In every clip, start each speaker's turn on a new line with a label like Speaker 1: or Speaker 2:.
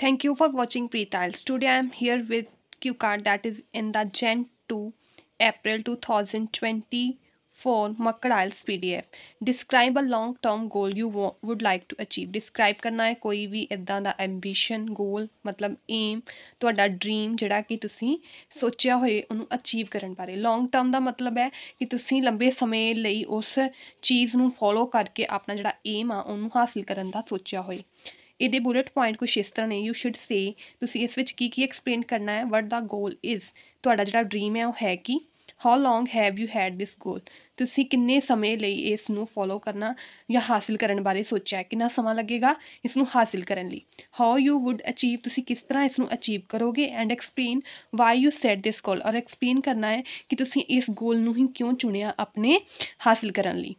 Speaker 1: thank you for watching Pre-Tiles. today i am here with card that is in the gen 2 april 2024 makrails pdf describe a long term goal you would like to achieve describe karna hai koi bhi idda da ambition goal matlab aim toda dream jehda ki tusi sochya hoye onu achieve karan bare long term da matlab hai ki tusi lambe samay layi us cheez nu follow karke apna jehda aim ha onu hasil karan da sochya hoye ਇਹਦੇ bullet point ਕੁਝ ਇਸ ਤਰ੍ਹਾਂ ਨੇ you should ਸੇ ਤੁਸੀਂ ਇਸ ਵਿੱਚ ਕੀ ਕੀ explain ਕਰਨਾ ਹੈ ਵਾਟ ਦਾ ਗੋਲ ਇਜ਼ ਤੁਹਾਡਾ ਜਿਹੜਾ ਡ੍ਰੀਮ ਹੈ ਉਹ ਹੈ ਕੀ how long have you had this goal ਤੁਸੀਂ ਕਿੰਨੇ ਸਮੇਂ ਲਈ ਇਸ ਨੂੰ ਫੋਲੋ ਕਰਨਾ ਜਾਂ ਹਾਸਿਲ ਕਰਨ ਬਾਰੇ ਸੋਚਿਆ ਕਿੰਨਾ ਸਮਾਂ ਲੱਗੇਗਾ ਇਸ ਨੂੰ ਹਾਸਿਲ ਕਰਨ ਲਈ ਹਾਊ ਯੂ ਊਡ ਅਚੀਵ ਤੁਸੀਂ ਕਿਸ ਤਰ੍ਹਾਂ ਇਸ ਨੂੰ ਅਚੀਵ ਕਰੋਗੇ and explain why you set this goal ਔਰ ਐਕਸਪਲੇਨ ਕਰਨਾ ਹੈ ਕਿ ਤੁਸੀਂ ਇਸ ਗੋਲ ਨੂੰ ਹੀ ਕਿਉਂ ਚੁਣਿਆ ਆਪਣੇ ਹਾਸਿਲ ਕਰਨ ਲਈ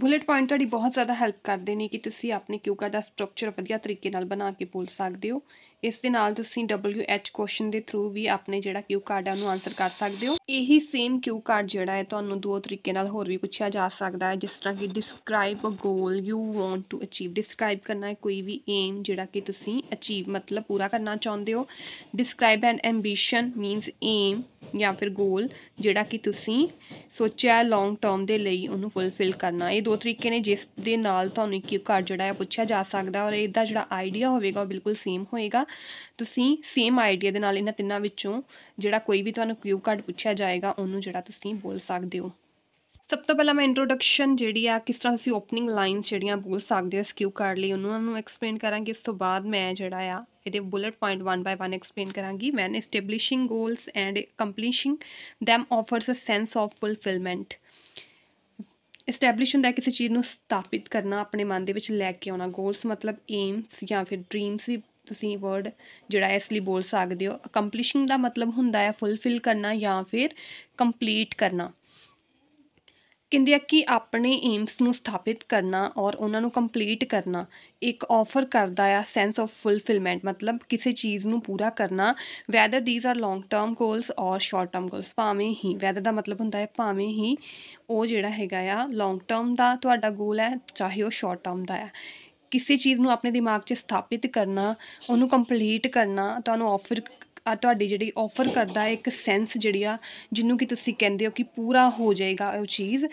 Speaker 1: ਬੁਲੇਟ ਪੁਆਇੰਟ ਤੁਹਾਡੀ ਬਹੁਤ ਜ਼ਿਆਦਾ ਹੈਲਪ ਕਰਦੇ ਨੇ ਕਿ ਤੁਸੀਂ ਆਪਣੇ ਕਿਊਕਾ ਦਾ ਸਟਰਕਚਰ ਵਧੀਆ ਤਰੀਕੇ ਨਾਲ ਬਣਾ ਕੇ ਬੋਲ ਸਕਦੇ ਹੋ ਇਸ ਦੇ ਨਾਲ ਤੁਸੀਂ WH ਕੁਐਸਚਨ ਦੇ ਥਰੂ ਵੀ ਆਪਣੇ ਜਿਹੜਾ ਕਿਊ ਕਾਰਡ ਆ ਉਹਨੂੰ ਆਨਸਰ ਕਰ ਸਕਦੇ ਹੋ ਇਹੀ ਸੇਮ ਕਿਊ ਕਾਰਡ ਜਿਹੜਾ ਹੈ ਤੁਹਾਨੂੰ ਦੋ ਤਰੀਕੇ ਨਾਲ ਹੋਰ ਵੀ ਪੁੱਛਿਆ ਜਾ ਸਕਦਾ ਹੈ ਜਿਸ ਤਰ੍ਹਾਂ ਕਿ describe a goal you want to achieve describe ਕਰਨਾ ਹੈ ਕੋਈ ਵੀ ਏਮ ਜਿਹੜਾ ਕਿ ਤੁਸੀਂ ਅਚੀਵ ਮਤਲਬ ਪੂਰਾ ਕਰਨਾ ਚਾਹੁੰਦੇ ਹੋ describe an ambition means aim ਜਾਂ ਫਿਰ ਗੋਲ ਜਿਹੜਾ ਕਿ ਤੁਸੀਂ ਸੋਚਿਆ ਲੌਂਗ ਟਰਮ ਦੇ ਲਈ ਉਹਨੂੰ ਫੁੱਲਫਿਲ ਕਰਨਾ ਇਹ ਦੋ ਤਰੀਕੇ ਨੇ ਜਿਸ ਦੇ ਨਾਲ ਤੁਹਾਨੂੰ ਕਿਊ ਕਾਰਡ ਜਿਹੜਾ ਹੈ ਪੁੱਛਿਆ ਜਾ ਸਕਦਾ ਔਰ ਇਹਦਾ ਜਿਹੜਾ ਆਈਡੀਆ ਹੋਵੇਗਾ ਉਹ ਬਿਲਕੁਲ ਸੇਮ ਹੋਏਗਾ ਤੁਸੀਂ ਸੇਮ ਆਈਡੀਆ ਦੇ ਨਾਲ ਇਹਨਾਂ ਤਿੰਨਾਂ ਵਿੱਚੋਂ ਜਿਹੜਾ ਕੋਈ ਵੀ ਤੁਹਾਨੂੰ ਕਿਊ ਕਾਰਡ ਪੁੱਛਿਆ ਜਾਏਗਾ ਉਹਨੂੰ ਜਿਹੜਾ ਤੁਸੀਂ ਬੋਲ ਸਕਦੇ ਹੋ ਸਭ ਤੋਂ ਪਹਿਲਾਂ ਮੈਂ ਇੰਟਰੋਡਕਸ਼ਨ ਜਿਹੜੀ ਆ ਕਿਸ ਤਰ੍ਹਾਂ ਤੁਸੀਂ ਓਪਨਿੰਗ ਲਾਈਨਸ ਜਿਹੜੀਆਂ ਬੋਲ ਸਕਦੇ ਹੋ ਸਕਿਊ ਕਾਰਡ ਲਈ ਉਹਨਾਂ ਨੂੰ ਐਕਸਪਲੇਨ ਕਰਾਂਗੀ ਉਸ ਤੋਂ ਬਾਅਦ ਮੈਂ ਜਿਹੜਾ ਆ ਇਹਦੇ ਬੁਲੇਟ ਪੁਆਇੰਟ 1 ਬਾਈ 1 ਐਕਸਪਲੇਨ ਕਰਾਂਗੀ ਮੈਂ establishing goals and accomplishing them offers a sense of fulfilment establish ਹੁੰਦਾ ਕਿਸੇ ਚੀਜ਼ ਨੂੰ ਸਥਾਪਿਤ ਕਰਨਾ ਆਪਣੇ ਮਨ ਦੇ ਵਿੱਚ ਲੈ ਕੇ ਆਉਣਾ ਗੋਲਸ ਮਤਲਬ ਏਮਸ ਜਾਂ ਫਿਰ ਡ੍ਰੀਮਸ ਵੀ ਤੁਸੀਂ ਵਰਡ ਜਿਹੜਾ ਇਸ ਲਈ ਬੋਲ ਸਕਦੇ ਹੋ ਅਕੰਪਲਿਸ਼ਿੰਗ ਦਾ ਮਤਲਬ ਹੁੰਦਾ ਹੈ ਫੁੱਲਫਿਲ ਕਰਨਾ ਜਾਂ ਫਿਰ ਕੰਪਲੀਟ ਕਰਨਾ ਕਿੰਦੇ ਆ ਕਿ ਆਪਣੇ ਏਮਸ ਨੂੰ ਸਥਾਪਿਤ ਕਰਨਾ ਔਰ ਉਹਨਾਂ ਨੂੰ ਕੰਪਲੀਟ ਕਰਨਾ ਇੱਕ ਆਫਰ ਕਰਦਾ ਆ ਸੈਂਸ ਆਫ ਫੁੱਲਫਿਲਮੈਂਟ ਮਤਲਬ ਕਿਸੇ ਚੀਜ਼ ਨੂੰ ਪੂਰਾ ਕਰਨਾ whether these are long term goals or short term goals ਭਾਵੇਂ ਹੀ ਵੈਦਰ ਦਾ ਮਤਲਬ ਹੁੰਦਾ ਹੈ ਭਾਵੇਂ ਹੀ ਉਹ ਜਿਹੜਾ ਹੈਗਾ ਆ ਲੌਂਗ ਟਰਮ ਦਾ ਤੁਹਾਡਾ ਗੋਲ ਹੈ ਚਾਹੇ ਉਹ ਸ਼ਾਰਟ ਟਰਮ ਦਾ ਹੈ ਕਿਸੇ ਚੀਜ਼ ਨੂੰ ਆਪਣੇ ਦਿਮਾਗ 'ਚ ਸਥਾਪਿਤ ਕਰਨਾ ਉਹਨੂੰ ਕੰਪਲੀਟ ਕਰਨਾ ਤੁਹਾਨੂੰ ਆਫਰ ਤੁਹਾਡੀ ਜਿਹੜੀ ਆਫਰ ਕਰਦਾ ਇੱਕ ਸੈਂਸ ਜਿਹੜੀ ਆ ਜਿਹਨੂੰ ਕਿ ਤੁਸੀਂ ਕਹਿੰਦੇ ਹੋ ਕਿ ਪੂਰਾ ਹੋ ਜਾਏਗਾ ਉਹ ਚੀਜ਼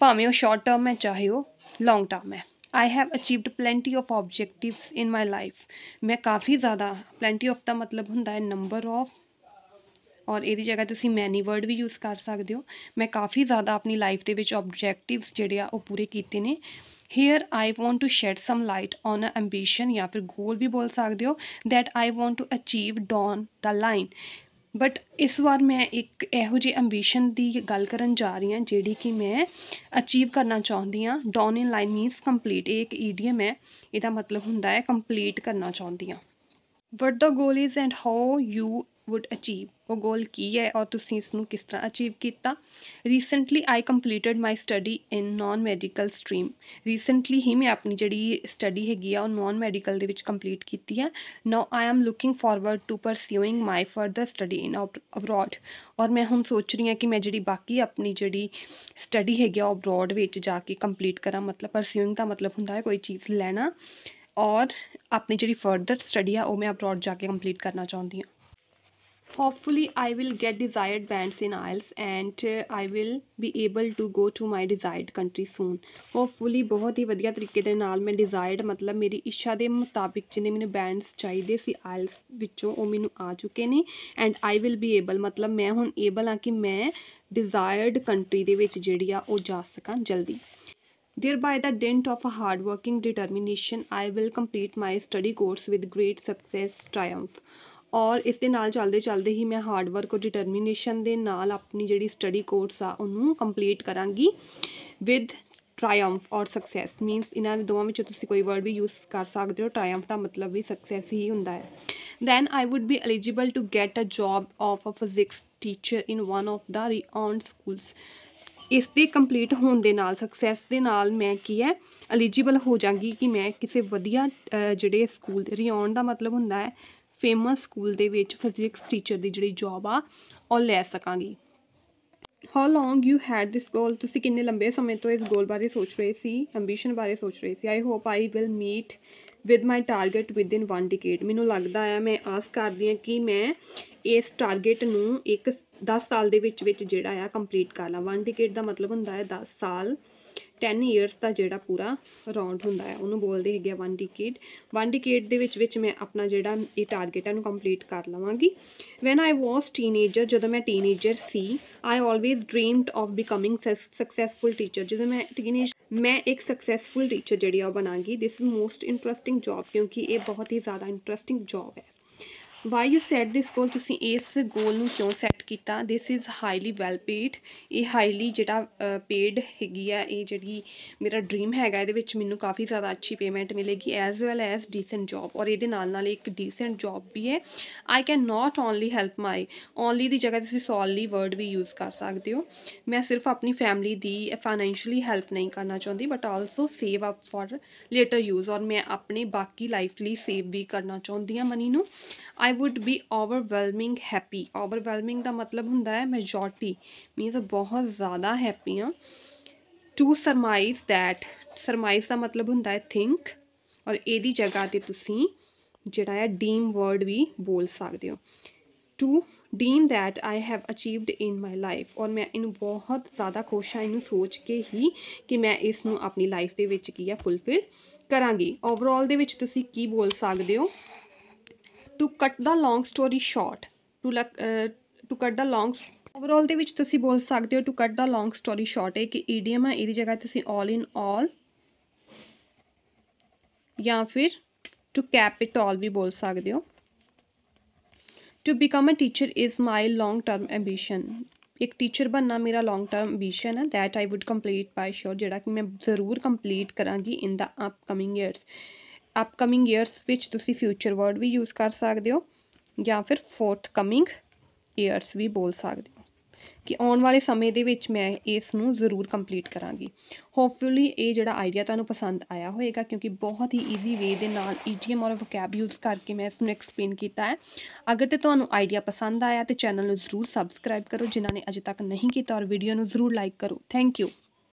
Speaker 1: ਭਾਵੇਂ ਉਹ ਸ਼ਾਰਟ ਟਰਮ ਹੈ ਚਾਹੇ ਉਹ ਲੌਂਗ ਟਰਮ ਹੈ I have achieved plenty of objectives in my life ਮੈਂ ਕਾਫੀ ਜ਼ਿਆਦਾ ਪਲੈਂਟੀ ਆਫ ਦਾ ਮਤਲਬ ਹੁੰਦਾ ਹੈ ਨੰਬਰ ਆਫ ਔਰ ਇਹਦੀ ਜਗ੍ਹਾ ਤੁਸੀਂ ਮੈਨੀ ਵਰਡ ਵੀ ਯੂਜ਼ ਕਰ ਸਕਦੇ ਹੋ ਮੈਂ ਕਾਫੀ ਜ਼ਿਆਦਾ ਆਪਣੀ ਲਾਈਫ ਦੇ ਵਿੱਚ ਆਬਜੈਕਟਿਵਸ ਜਿਹੜੇ ਆ ਉਹ ਪੂਰੇ ਕੀਤੇ ਨੇ here I want to shed some light on a ambition ਜਾਂ ਫਿਰ ਗੋਲ ਵੀ ਬੋਲ ਸਕਦੇ ਹੋ that I want to achieve down the line but ਇਸ ਵਾਰ ਮੈਂ ਇੱਕ ਇਹੋ ਜਿਹੀ ਐਂਬੀਸ਼ਨ ਦੀ ਗੱਲ ਕਰਨ ਜਾ ਰਹੀ ਹਾਂ ਜਿਹੜੀ ਕਿ ਮੈਂ ਅਚੀਵ ਕਰਨਾ ਚਾਹੁੰਦੀ ਹਾਂ down in line means complete ਇਹ ਇੱਕ ਈਡੀਐਮ ਹੈ ਇਹਦਾ ਮਤਲਬ ਹੁੰਦਾ ਹੈ ਕੰਪਲੀਟ ਕਰਨਾ ਚਾਹੁੰਦੀ ਹਾਂ what the goal is and how you would achieve ਉਹ ਗੋਲ ਕੀ ਹੈ ਔਰ ਤੁਸੀਂ ਇਸ ਨੂੰ ਕਿਸ ਤਰ੍ਹਾਂ ਅਚੀਵ ਕੀਤਾ recently I completed my study in non medical stream recently ਹੀ ਮੈਂ ਆਪਣੀ ਜਿਹੜੀ ਸਟੱਡੀ ਹੈਗੀ ਆ ਉਹ ਨਾਨ ਮੈਡੀਕਲ ਦੇ ਵਿੱਚ ਕੰਪਲੀਟ ਕੀਤੀ ਹੈ now I am looking forward to pursuing my further study in abroad ਔਰ ਮੈਂ ਹੁਣ ਸੋਚ ਰਹੀ ਹਾਂ ਕਿ ਮੈਂ ਜਿਹੜੀ ਬਾਕੀ ਆਪਣੀ ਜਿਹੜੀ ਸਟੱਡੀ ਹੈਗੀ ਆ ਅਬਰੋਡ ਵਿੱਚ ਜਾ ਕੇ ਕੰਪਲੀਟ ਕਰਾਂ ਮਤਲਬ ਪਰਸਿਊਇੰਗ ਦਾ ਮਤਲਬ ਹੁੰਦਾ ਹੈ ਕੋਈ ਚੀਜ਼ ਲੈਣਾ ਔਰ ਆਪਣੀ ਜਿਹੜੀ ਫਰਦਰ ਸਟੱਡੀ ਆ ਉਹ ਮੈਂ ਅਬਰੋਡ ਜਾ ਕੇ ਕੰਪਲੀਟ ਕਰਨਾ ਚਾਹੁੰਦੀ ਹਾਂ hopefully i will get desired bands in ielts and i will be able to go to my desired country soon hopefully bahut hi vadiya tarike de naal main desired matlab meri ichha de mutabik jinne mainu bands chahiye si ielts vichon oh mainu aa chuke ne and i will be able matlab main hun able ha ki main desired country de vich jehdi a oh ja sakan jaldi thereby the dint of a hard working determination i will complete my study course with great success triumph ਔਰ ਇਸ ਦੇ ਨਾਲ ਚੱਲਦੇ ਚੱਲਦੇ ਹੀ ਮੈਂ hard work ਔਰ determination ਦੇ ਨਾਲ ਆਪਣੀ ਜਿਹੜੀ ਸਟੱਡੀ ਕੋਰਸ ਆ ਉਹਨੂੰ ਕੰਪਲੀਟ ਕਰਾਂਗੀ ਵਿਦ ਟ੍ਰਾਇੰਫ ਔਰ ਸਕਸੈਸ ਮੀਨਸ ਇਹਨਾਂ ਦੋਵਾਂ ਵਿੱਚੋਂ ਤੁਸੀਂ ਕੋਈ ਵਰਡ ਵੀ ਯੂਜ਼ ਕਰ ਸਕਦੇ ਹੋ ਟ੍ਰਾਇੰਫ ਦਾ ਮਤਲਬ ਵੀ ਸਕਸੈਸ ਹੀ ਹੁੰਦਾ ਹੈ then I would be eligible to get a job of a physics teacher in one of the renowned schools ਇਸ ਦੇ ਕੰਪਲੀਟ ਹੋਣ ਦੇ ਨਾਲ ਸਕਸੈਸ ਦੇ ਨਾਲ ਮੈਂ ਕੀ ਹੈ ਐਲੀਜੀਬਲ ਹੋ ਜਾਾਂਗੀ ਕਿ ਮੈਂ ਕਿਸੇ ਵਧੀਆ ਜਿਹੜੇ ਸਕੂਲ ਰਿਓਨ ਦਾ ਮਤਲਬ ਹੁੰਦਾ ਹੈ ਫੇਮਸ ਸਕੂਲ ਦੇ ਵਿੱਚ ਫਿਜ਼ਿਕਸ ਟੀਚਰ ਦੀ ਜਿਹੜੀ ਜੌਬ ਆ ਉਹ ਲੈ ਸਕਾਂਗੀ how long you had this goal ਤੁਸੀਂ ਕਿੰਨੇ ਲੰਬੇ ਸਮੇਂ ਤੋਂ ਇਸ ਗੋਲ ਬਾਰੇ ਸੋਚ ਰਹੇ ਸੀ ਐਂਬੀਸ਼ਨ ਬਾਰੇ ਸੋਚ ਰਹੇ ਸੀ I hope I will meet with my target within 1 decade ਮੈਨੂੰ ਲੱਗਦਾ ਆ ਮੈਂ ਆਸ ਕਰਦੀ ਆ ਕਿ ਮੈਂ ਇਸ ਟਾਰਗੇਟ ਨੂੰ ਇੱਕ 10 ਸਾਲ ਦੇ ਵਿੱਚ ਵਿੱਚ ਜਿਹੜਾ ਆ ਕੰਪਲੀਟ ਕਰ ਲਾਂ 1 ਡਿਕੇਡ ਦਾ ਮਤਲਬ ਹੁੰਦਾ ਹੈ 10 ਸਾਲ 10 ਇਅਰਸ ਦਾ ਜਿਹੜਾ ਪੂਰਾ ਰਾਉਂਡ ਹੁੰਦਾ ਹੈ ਉਹਨੂੰ ਬੋਲਦੇ ਹੈਗੇ ਆ 1 ਡਿਕੇਡ 1 ਡਿਕੇਡ ਦੇ ਵਿੱਚ ਵਿੱਚ ਮੈਂ ਆਪਣਾ ਜਿਹੜਾ ਇਹ ਟਾਰਗੇਟ ਹੈ ਨੂੰ ਕੰਪਲੀਟ ਕਰ ਲਵਾਂਗੀ ਵੈਨ ਆਈ ਵਾਸ ਟੀਨੇਜਰ ਜਦੋਂ ਮੈਂ ਟੀਨੇਜਰ ਸੀ I always dreamed of becoming successful teacher ਜਦੋਂ ਮੈਂ ਟੀਨੇਜ ਮੈਂ ਇੱਕ ਸਕਸੈਸਫੁਲ ਟੀਚਰ ਜਿਹੜੀ ਆ ਬਣਾਂਗੀ this is most interesting job ਕਿਉਂਕਿ ਇਹ ਬਹੁਤ ਹੀ ਜ਼ਿਆਦਾ ਇੰਟਰਸਟਿੰਗ ਜੌਬ ਹੈ why you set this goal ਤੁਸੀਂ ਇਸ ਗੋਲ ਨੂੰ ਕਿਉਂ ਸੈੱਟ ਕੀਤਾ this is highly well paid ਇਹ ਹਾਈਲੀ ਜਿਹੜਾ ਪੇਡ ਹੈਗੀ ਆ ਇਹ ਜਿਹੜੀ ਮੇਰਾ ਡ੍ਰੀਮ ਹੈਗਾ ਇਹਦੇ ਵਿੱਚ ਮੈਨੂੰ ਕਾਫੀ ਜ਼ਿਆਦਾ ਅੱਛੀ ਪੇਮੈਂਟ ਮਿਲੇਗੀ as well as decent job ਔਰ ਇਹਦੇ ਨਾਲ ਨਾਲ ਇੱਕ ਡੀਸੈਂਟ ਜੌਬ ਵੀ ਹੈ I can not only help my only ਦੀ ਜਗ੍ਹਾ ਤੁਸੀਂ ਸੋਲਲੀ ਵਰਡ ਵੀ ਯੂਜ਼ ਕਰ ਸਕਦੇ ਹੋ ਮੈਂ ਸਿਰਫ ਆਪਣੀ ਫੈਮਿਲੀ ਦੀ ਫਾਈਨੈਂਸ਼ੀਅਲੀ ਹੈਲਪ ਨਹੀਂ ਕਰਨਾ ਚਾਹੁੰਦੀ but also save up for later use ਔਰ ਮੈਂ ਆਪਣੇ ਬਾਕੀ ਲਾਈਫ ਲਈ ਸੇਵ ਵੀ ਕਰਨਾ ਚਾਹੁੰਦੀ ਹਾਂ ਮਨੀ ਨੂੰ I would be overwhelming happy overwhelming ਦਾ ਮਤਲਬ ਹੁੰਦਾ ਹੈ ਮੈਜੋਰਟੀ ਮੀਨਸ ਬਹੁਤ ਜ਼ਿਆਦਾ ਹੈਪੀ ਹਾਂ ਟੂ ਸਰਮਾਈਜ਼ ਥੈਟ ਸਰਮਾਈਜ਼ ਦਾ ਮਤਲਬ ਹੁੰਦਾ ਹੈ ਥਿੰਕ ਔਰ ਇਹਦੀ ਜਗ੍ਹਾ ਤੇ ਤੁਸੀਂ ਜਿਹੜਾ ਹੈ ਡੀਮ ਵਰਡ ਵੀ ਬੋਲ ਸਕਦੇ ਹੋ to deem that I have achieved in my life ਔਰ ਮੈਂ ਇਹਨੂੰ ਬਹੁਤ ਜ਼ਿਆਦਾ ਖੁਸ਼ ਹਾਂ ਇਹਨੂੰ ਸੋਚ ਕੇ ਹੀ ਕਿ ਮੈਂ ਇਸ ਨੂੰ ਆਪਣੀ ਲਾਈਫ ਦੇ ਵਿੱਚ ਕੀ ਹੈ ਫੁੱਲਫਿਲ ਕਰਾਂਗੀ ਓਵਰਆਲ ਦੇ ਵਿੱਚ ਤੁਸੀਂ ਕੀ ਬੋਲ ਸਕਦੇ ਹੋ to cut the long story short to luck to cut the long overall के बोल सकते हो to cut the long story short एक ईडीएम है यदि जगह तीन ऑल इन ऑल या फिर टू कैप इट ऑल भी बोल सकते हो to become a teacher is my long term ambition एक टीचर बनना मेरा लॉन्ग टर्म एम्बिशन है that I would complete by sure जो कि मैं जरूर कंप्लीट करा in the upcoming years upcoming years ਵਿੱਚ ਤੁਸੀਂ ਫਿਊਚਰ ਵਰਡ ਵੀ ਯੂਜ਼ ਕਰ ਸਕਦੇ ਹੋ ਜਾਂ ਫਿਰ ਫੋਰਥ ਕਮਿੰਗ ਇਅਰਸ ਵੀ ਬੋਲ ਸਕਦੇ ਹੋ ਕਿ ਆਉਣ ਵਾਲੇ ਸਮੇਂ ਦੇ ਵਿੱਚ ਮੈਂ ਇਸ ਨੂੰ ਜ਼ਰੂਰ ਕੰਪਲੀਟ ਕਰਾਂਗੀ ਹੋਪਫੁਲੀ ਇਹ ਜਿਹੜਾ ਆਈਡੀਆ ਤੁਹਾਨੂੰ ਪਸੰਦ ਆਇਆ ਹੋਵੇਗਾ ਕਿਉਂਕਿ ਬਹੁਤ ਹੀ ਈਜ਼ੀ ਵੇ ਦੇ ਨਾਲ ਈਟੀਐਮ e ਔਰ ਵੋਕੈਬ ਯੂਜ਼ ਕਰਕੇ ਮੈਂ ਇਸ ਨੂੰ ਐਕਸਪਲੇਨ ਕੀਤਾ ਹੈ ਅਗਰ ਤੇ ਤੁਹਾਨੂੰ ਆਈਡੀਆ ਪਸੰਦ ਆਇਆ ਤੇ ਚੈਨਲ ਨੂੰ ਜ਼ਰੂਰ ਸਬਸਕ੍ਰਾਈਬ ਕਰੋ ਜਿਨ੍ਹਾਂ ਨੇ ਅਜੇ ਤੱਕ ਨਹੀਂ ਕੀਤਾ ਔਰ ਵੀਡੀਓ ਨੂੰ ਜ਼ਰੂਰ ਲਾਈਕ ਕਰੋ ਥੈਂਕ ਯੂ